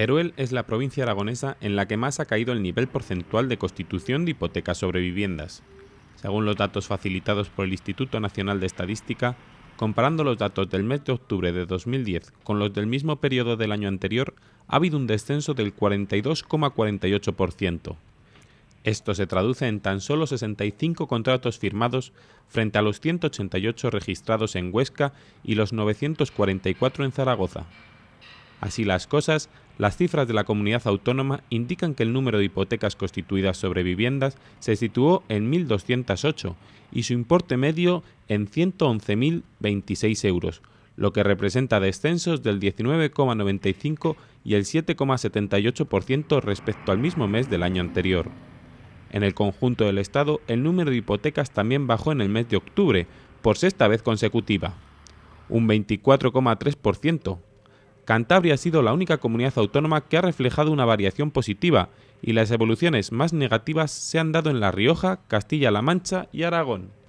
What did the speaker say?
Teruel es la provincia aragonesa en la que más ha caído el nivel porcentual de constitución de hipotecas sobre viviendas. Según los datos facilitados por el Instituto Nacional de Estadística, comparando los datos del mes de octubre de 2010 con los del mismo periodo del año anterior, ha habido un descenso del 42,48%. Esto se traduce en tan solo 65 contratos firmados frente a los 188 registrados en Huesca y los 944 en Zaragoza. Así las cosas, las cifras de la comunidad autónoma indican que el número de hipotecas constituidas sobre viviendas se situó en 1.208 y su importe medio en 111.026 euros, lo que representa descensos del 19,95 y el 7,78% respecto al mismo mes del año anterior. En el conjunto del Estado, el número de hipotecas también bajó en el mes de octubre, por sexta vez consecutiva, un 24,3%, Cantabria ha sido la única comunidad autónoma que ha reflejado una variación positiva y las evoluciones más negativas se han dado en La Rioja, Castilla-La Mancha y Aragón.